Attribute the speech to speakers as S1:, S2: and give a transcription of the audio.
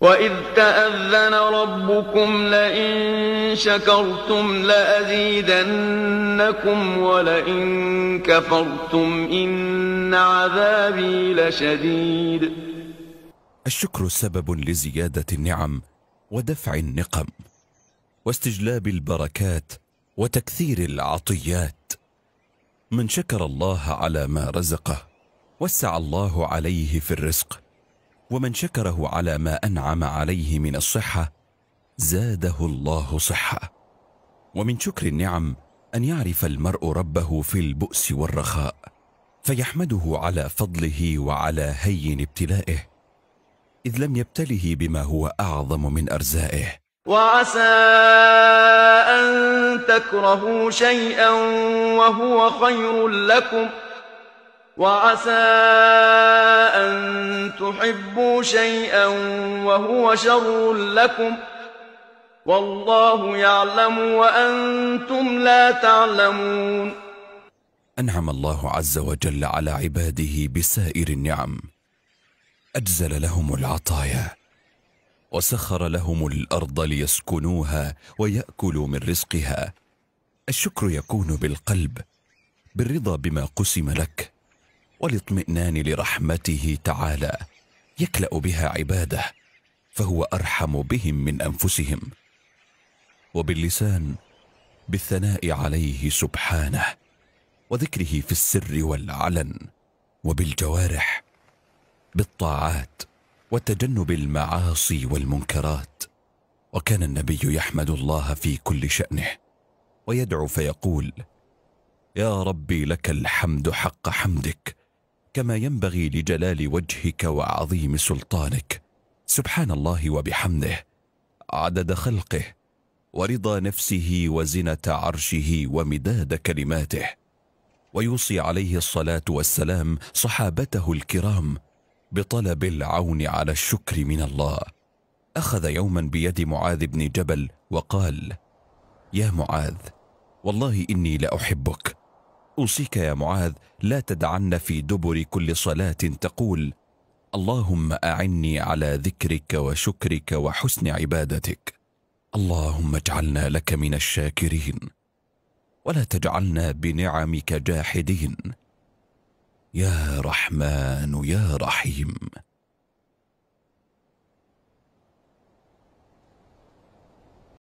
S1: وَإِذْ تَأَذَّنَ رَبُّكُمْ لَئِن شَكَرْتُمْ لَأَزِيدَنَّكُمْ وَلَئِن كَفَرْتُمْ إِنَّ عَذَابِي لَشَدِيدٌ
S2: الشكر سبب لزيادة النعم ودفع النقم واستجلاب البركات وتكثير العطيات من شكر الله على ما رزقه وسع الله عليه في الرزق ومن شكره على ما انعم عليه من الصحه زاده الله صحه ومن شكر النعم ان يعرف المرء ربه في البؤس والرخاء فيحمده على فضله وعلى هين ابتلائه اذ لم يبتله بما هو اعظم من ارزائه
S1: وعسى ان تكرهوا شيئا وهو خير لكم وعسى أن تحبوا شيئا وهو شر لكم والله يعلم وأنتم لا تعلمون
S2: أنعم الله عز وجل على عباده بسائر النعم أجزل لهم العطايا وسخر لهم الأرض ليسكنوها ويأكلوا من رزقها الشكر يكون بالقلب بالرضا بما قسم لك والاطمئنان لرحمته تعالى يكلا بها عباده فهو ارحم بهم من انفسهم وباللسان بالثناء عليه سبحانه وذكره في السر والعلن وبالجوارح بالطاعات وتجنب المعاصي والمنكرات وكان النبي يحمد الله في كل شانه ويدعو فيقول يا ربي لك الحمد حق حمدك كما ينبغي لجلال وجهك وعظيم سلطانك سبحان الله وبحمده عدد خلقه ورضا نفسه وزنه عرشه ومداد كلماته ويوصي عليه الصلاه والسلام صحابته الكرام بطلب العون على الشكر من الله اخذ يوما بيد معاذ بن جبل وقال يا معاذ والله اني لاحبك أوصيك يا معاذ لا تدعن في دبر كل صلاة تقول اللهم أعني على ذكرك وشكرك وحسن عبادتك اللهم اجعلنا لك من الشاكرين ولا تجعلنا بنعمك جاحدين يا رحمن يا رحيم